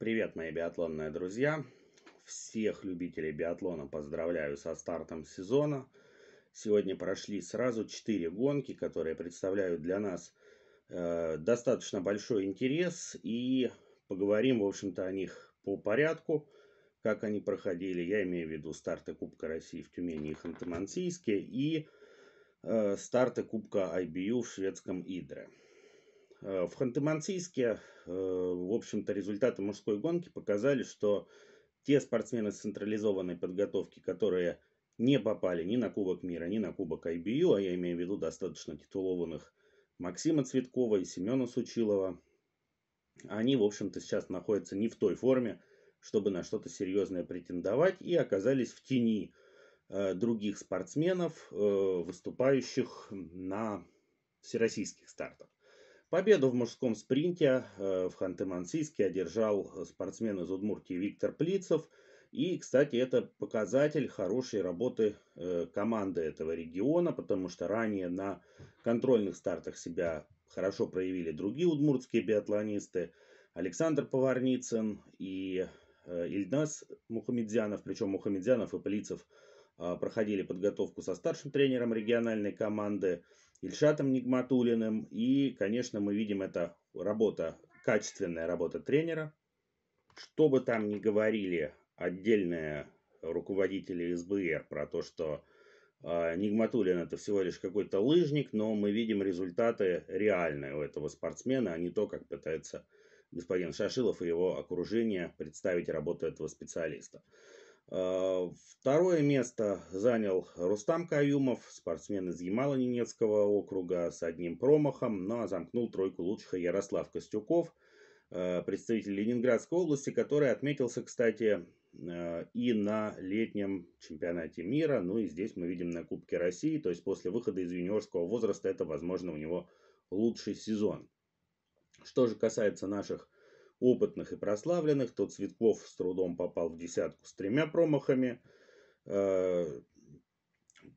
Привет, мои биатлонные друзья! Всех любителей биатлона поздравляю со стартом сезона. Сегодня прошли сразу 4 гонки, которые представляют для нас э, достаточно большой интерес. И поговорим, в общем-то, о них по порядку, как они проходили. Я имею в виду старты Кубка России в Тюмени и Ханты-Мансийске и э, старты Кубка IBU в шведском Идре. Э, в Ханты-Мансийске, э, в общем-то, результаты мужской гонки показали, что те спортсмены с централизованной подготовки, которые не попали ни на Кубок мира, ни на Кубок IBU, а я имею в виду достаточно титулованных Максима Цветкова и Семена Сучилова, они, в общем-то, сейчас находятся не в той форме, чтобы на что-то серьезное претендовать, и оказались в тени э, других спортсменов, э, выступающих на всероссийских стартах. Победу в мужском спринте э, в Ханты-Мансийске одержал э, спортсмен из Удмуртии Виктор Плицев. И, кстати, это показатель хорошей работы э, команды этого региона, потому что ранее на контрольных стартах себя хорошо проявили другие удмуртские биатлонисты. Александр Поварницын и Ильнас Мухамедзянов, причем Мухамедзянов и Плицев проходили подготовку со старшим тренером региональной команды Ильшатом Нигматулиным. И, конечно, мы видим, это работа, качественная работа тренера. Что бы там ни говорили отдельные руководители СБР про то, что э, а, Нигматулин это всего лишь какой-то лыжник, но мы видим результаты реальные у этого спортсмена, а не то, как пытается господин Шашилов и его окружение представить работу этого специалиста. А, второе место занял Рустам Каюмов, спортсмен из Ямало-Ненецкого округа с одним промахом, но ну, а замкнул тройку лучших Ярослав Костюков, а, представитель Ленинградской области, который отметился, кстати, и на летнем чемпионате мира, ну и здесь мы видим на Кубке России, то есть после выхода из юниорского возраста это, возможно, у него лучший сезон. Что же касается наших опытных и прославленных. Тот Цветков с трудом попал в десятку с тремя промахами. Э,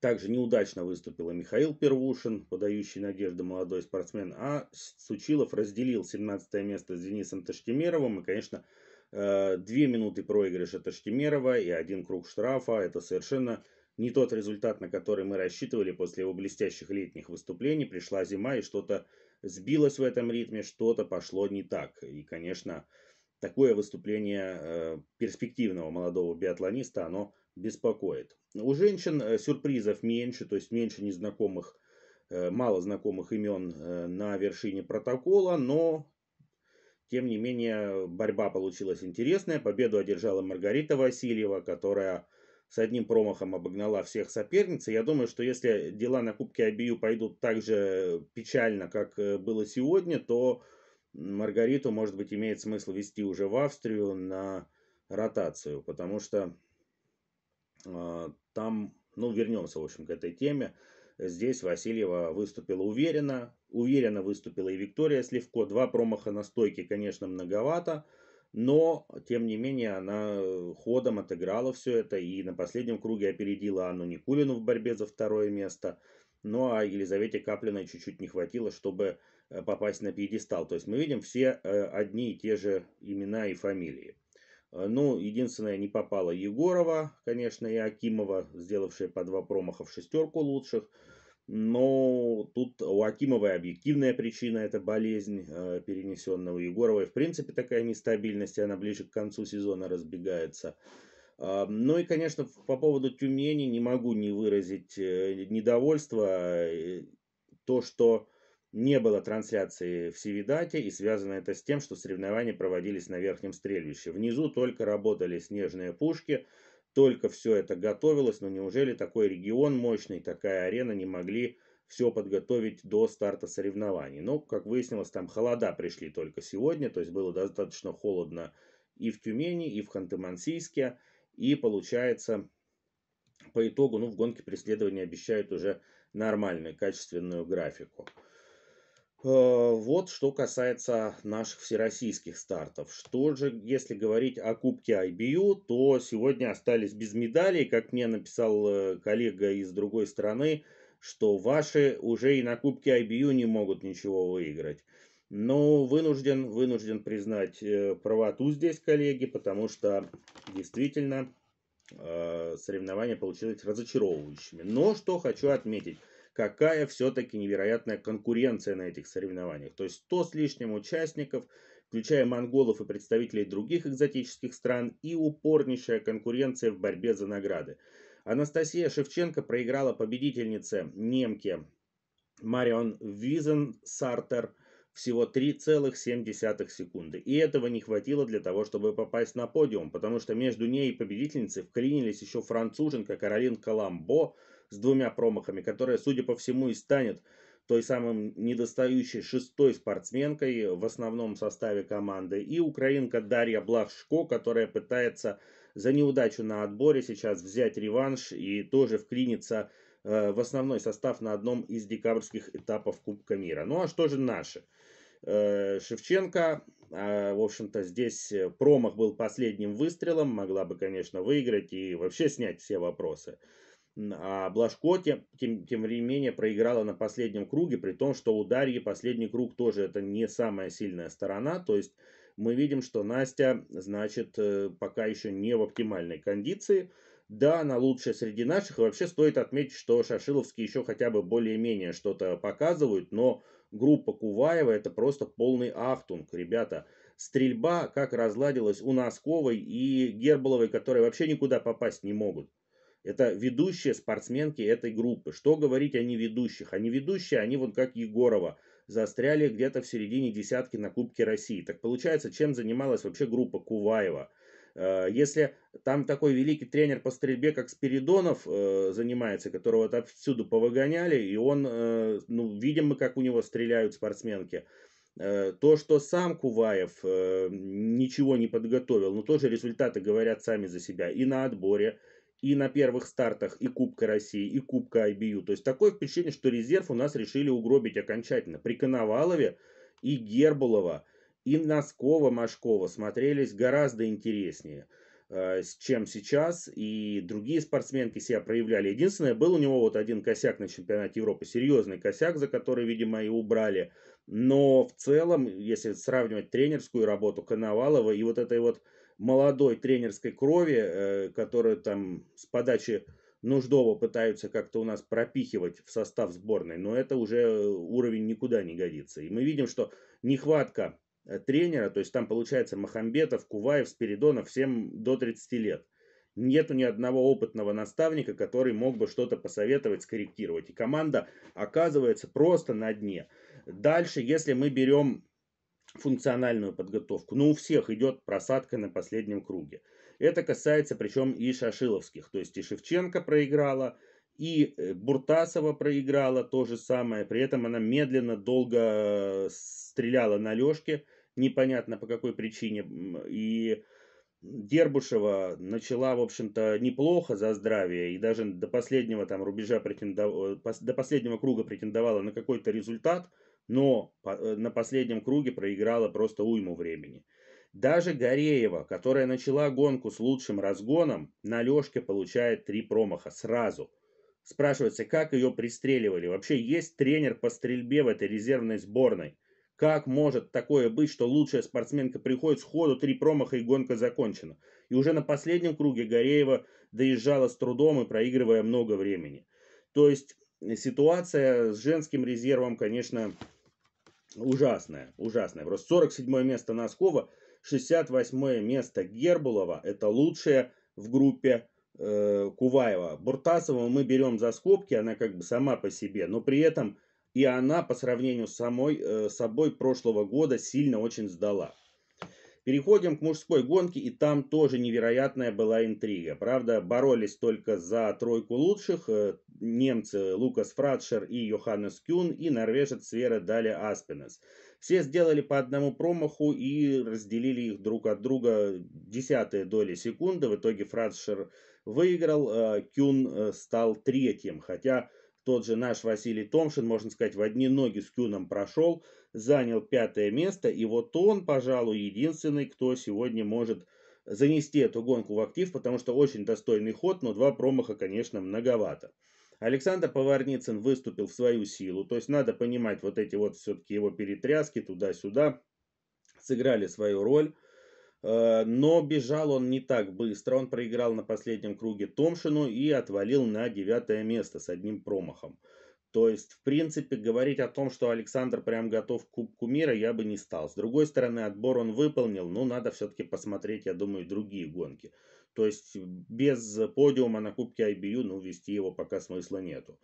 также неудачно выступил и Михаил Первушин, подающий надежды молодой спортсмен. А Сучилов разделил 17 место с Денисом Таштемировым И, конечно, э, две минуты проигрыша Таштемирова и один круг штрафа. Это совершенно не тот результат, на который мы рассчитывали после его блестящих летних выступлений. Пришла зима и что-то сбилось в этом ритме, что-то пошло не так. И, конечно, такое выступление э, перспективного молодого биатлониста, оно беспокоит. У женщин э, сюрпризов меньше, то есть меньше незнакомых, э, мало знакомых имен на вершине протокола, но тем не менее борьба получилась интересная. Победу одержала Маргарита Васильева, которая с одним промахом обогнала всех соперниц. И я думаю, что если дела на Кубке IBU пойдут так же печально, как э, было сегодня, то Маргариту, может быть, имеет смысл вести уже в Австрию на ротацию, потому что э, там, ну, вернемся, в общем, к этой теме. Здесь Васильева выступила уверенно, уверенно выступила и Виктория Сливко. Два промаха на стойке, конечно, многовато. Но, тем не менее, она э, ходом отыграла все это и на последнем круге опередила Анну Никулину в борьбе за второе место. Ну а Елизавете Каплиной чуть-чуть не хватило, чтобы э, попасть на пьедестал. То есть мы видим все э, одни и те же имена и фамилии. Ну, единственное, не попала Егорова, конечно, и Акимова, сделавшие по два промаха в шестерку лучших. Но тут у Акимовой объективная причина – это болезнь э, перенесенная у Егоровой. В принципе, такая нестабильность, она ближе к концу сезона разбегается. А, ну и, конечно, по поводу Тюмени не могу не выразить э, недовольство. Э, то, что не было трансляции в Севидате, и связано это с тем, что соревнования проводились на верхнем стрельбище. Внизу только работали снежные пушки – только все это готовилось, но неужели такой регион мощный, такая арена не могли все подготовить до старта соревнований? Но, ну, как выяснилось, там холода пришли только сегодня, то есть было достаточно холодно и в Тюмени, и в Ханты-Мансийске, и получается по итогу ну, в гонке преследования обещают уже нормальную качественную графику. Э, вот что касается наших всероссийских стартов. Что же, если говорить о Кубке IBU, то сегодня остались без медалей, как мне написал э, коллега из другой страны, что ваши уже и на Кубке IBU не могут ничего выиграть. Но вынужден, вынужден признать э, правоту здесь, коллеги, потому что действительно соревнования получились разочаровывающими. Но что хочу отметить – какая все-таки невероятная конкуренция на этих соревнованиях. То есть 100 с лишним участников, включая монголов и представителей других экзотических стран, и упорнейшая конкуренция в борьбе за награды. Анастасия Шевченко проиграла победительнице немке Марион Визен Сартер всего 3,7 секунды. И этого не хватило для того, чтобы попасть на подиум, потому что между ней и победительницей вклинились еще француженка Каролин Каламбо с двумя промахами, которая, судя по всему, и станет той самой недостающей шестой спортсменкой в основном составе команды. И украинка Дарья Блашко, которая пытается за неудачу на отборе сейчас взять реванш и тоже вклиниться э, в основной состав на одном из декабрьских этапов Кубка мира. Ну а что же наши? Э, Шевченко, э, в общем-то, здесь промах был последним выстрелом, могла бы, конечно, выиграть и вообще снять все вопросы. А Блажко, тем, тем, тем не менее, проиграла на последнем круге, при том, что у Дарьи последний круг тоже это не самая сильная сторона. То есть мы видим, что Настя, значит, э, пока еще не в оптимальной кондиции. Да, она лучшая среди наших. И вообще стоит отметить, что Шашиловские еще хотя бы более-менее что-то показывают. Но группа Куваева это просто полный ахтунг, ребята. Стрельба как разладилась у Носковой и Гербаловой, которые вообще никуда попасть не могут. Это ведущие спортсменки этой группы. Что говорить о неведущих? Они ведущие, они вот как Егорова, застряли где-то в середине десятки на Кубке России. Так получается, чем занималась вообще группа Куваева? Э, если там такой великий тренер по стрельбе, как Спиридонов, э, занимается, которого отсюда повыгоняли, и он, э, ну, видим мы, как у него стреляют спортсменки. То, что сам Куваев ничего не подготовил, но тоже результаты говорят сами за себя. И на отборе, и на первых стартах, и Кубка России, и Кубка IBU. То есть такое впечатление, что резерв у нас решили угробить окончательно. При Коновалове и Гербулова, и Носкова, Машкова смотрелись гораздо интереснее э, чем сейчас, и другие спортсменки себя проявляли. Единственное, был у него вот один косяк на чемпионате Европы, серьезный косяк, за который, видимо, и убрали. Но в целом, если сравнивать тренерскую работу Коновалова и вот этой вот молодой тренерской крови, э, которую там с подачи Нуждова пытаются как-то у нас пропихивать в состав сборной, но это уже уровень никуда не годится. И мы видим, что нехватка э, тренера, то есть там получается Махамбетов, Куваев, Спиридонов, всем до 30 лет. Нету ни одного опытного наставника, который мог бы что-то посоветовать, скорректировать. И команда оказывается просто на дне. Дальше, если мы берем функциональную подготовку. Но ну, у всех идет просадка на последнем круге. Это касается причем и Шашиловских. То есть и Шевченко проиграла, и э, Буртасова проиграла то же самое. При этом она медленно, долго э, стреляла на Лешке. Непонятно по какой причине. И Дербушева начала, в общем-то, неплохо за здравие. И даже до последнего там рубежа претендовала, э, до последнего круга претендовала на какой-то результат – но э, на последнем круге проиграла просто уйму времени. Даже Гореева, которая начала гонку с лучшим разгоном, на лёжке получает три промаха сразу. Спрашивается, как ее пристреливали. Вообще есть тренер по стрельбе в этой резервной сборной. Как может такое быть, что лучшая спортсменка приходит с ходу, три промаха и гонка закончена? И уже на последнем круге Гореева доезжала с трудом и проигрывая много времени. То есть э, ситуация с женским резервом, конечно, Ужасное, ужасное. Просто 47 место Носкова, 68 место Гербулова. Это лучшее в группе э, Куваева. Буртасова мы берем за скобки, она как бы сама по себе. Но при этом и она по сравнению с самой э, собой прошлого года сильно очень сдала. Переходим к мужской гонке, и там тоже невероятная была интрига. Правда, боролись только за тройку лучших. Э, немцы Лукас Фратшер и Йоханнес Кюн и норвежец Свера Дали Аспенес. Все сделали по одному промаху и разделили их друг от друга десятые доли секунды. В итоге Фратшер выиграл, а Кюн э, стал третьим, хотя тот же наш Василий Томшин, можно сказать, в одни ноги с Кюном прошел, занял пятое место. И вот он, пожалуй, единственный, кто сегодня может занести эту гонку в актив, потому что очень достойный ход, но два промаха, конечно, многовато. Александр Поварницын выступил в свою силу, то есть надо понимать вот эти вот все-таки его перетряски туда-сюда, сыграли свою роль. Э, но бежал он не так быстро. Он проиграл на последнем круге Томшину и отвалил на девятое место с одним промахом. То есть, в принципе, говорить о том, что Александр прям готов к Кубку мира, я бы не стал. С другой стороны, отбор он выполнил, но надо все-таки посмотреть, я думаю, другие гонки. То есть без э, подиума на Кубке IBU, ну, вести его пока смысла нету.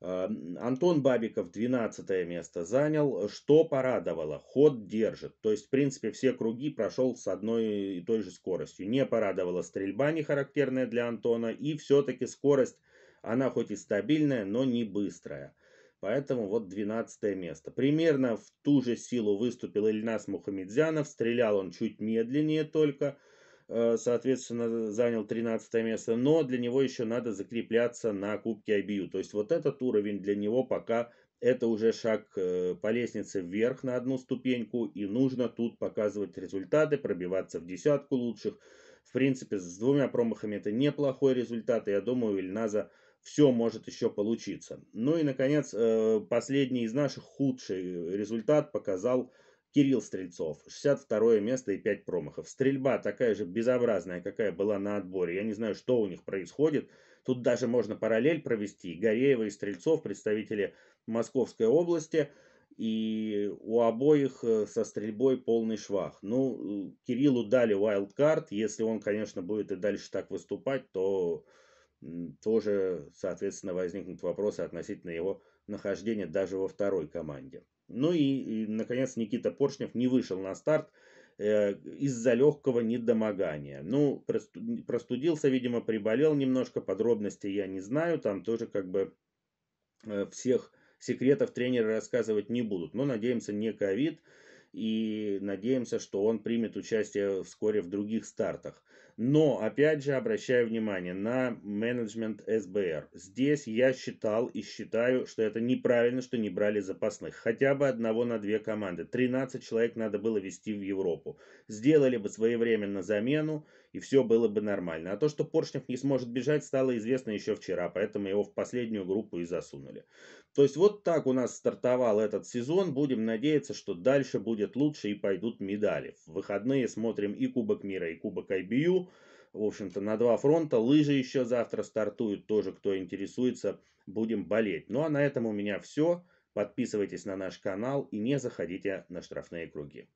А, Антон Бабиков 12 место занял. Что порадовало? Ход держит. То есть, в принципе, все круги прошел с одной и той же скоростью. Не порадовала стрельба, не характерная для Антона. И все-таки скорость, она хоть и стабильная, но не быстрая. Поэтому вот 12 место. Примерно в ту же силу выступил Ильнас Мухамедзянов. Стрелял он чуть медленнее только. Э, соответственно, занял 13 место, но для него еще надо закрепляться на Кубке IBU. То есть вот этот уровень для него пока это уже шаг э, по лестнице вверх на одну ступеньку, и нужно тут показывать результаты, пробиваться в десятку лучших. В принципе, с двумя промахами это неплохой результат, и я думаю, у Ильназа все может еще получиться. Ну и, наконец, э, последний из наших худший результат показал Кирилл Стрельцов, 62 место и 5 промахов. Стрельба такая же безобразная, какая была на отборе. Я не знаю, что у них происходит. Тут даже можно параллель провести. Гореева и Стрельцов, представители Московской области, и у обоих э, со стрельбой полный швах. Ну, Кириллу дали вайлдкарт. Если он, конечно, будет и дальше так выступать, то тоже, соответственно, возникнут вопросы относительно его нахождения даже во второй команде. Ну и, и наконец, Никита Поршнев не вышел на старт э, из-за легкого недомогания. Ну, простудился, видимо, приболел немножко, Подробностей я не знаю, там тоже как бы э, всех секретов тренеры рассказывать не будут. Но надеемся, не ковид и надеемся, что он примет участие вскоре в других стартах. Но, опять же, обращаю внимание на менеджмент СБР. Здесь я считал и считаю, что это неправильно, что не брали запасных. Хотя бы одного на две команды. 13 человек надо было вести в Европу. Сделали бы своевременно замену, и все было бы нормально. А то, что Поршнев не сможет бежать, стало известно еще вчера, поэтому его в последнюю группу и засунули. То есть вот так у нас стартовал этот сезон. Будем надеяться, что дальше будет лучше и пойдут медали. В выходные смотрим и Кубок мира, и Кубок IBU. В общем-то, на два фронта. Лыжи еще завтра стартуют. Тоже, кто интересуется, будем болеть. Ну а на этом у меня все. Подписывайтесь на наш канал и не заходите на штрафные круги.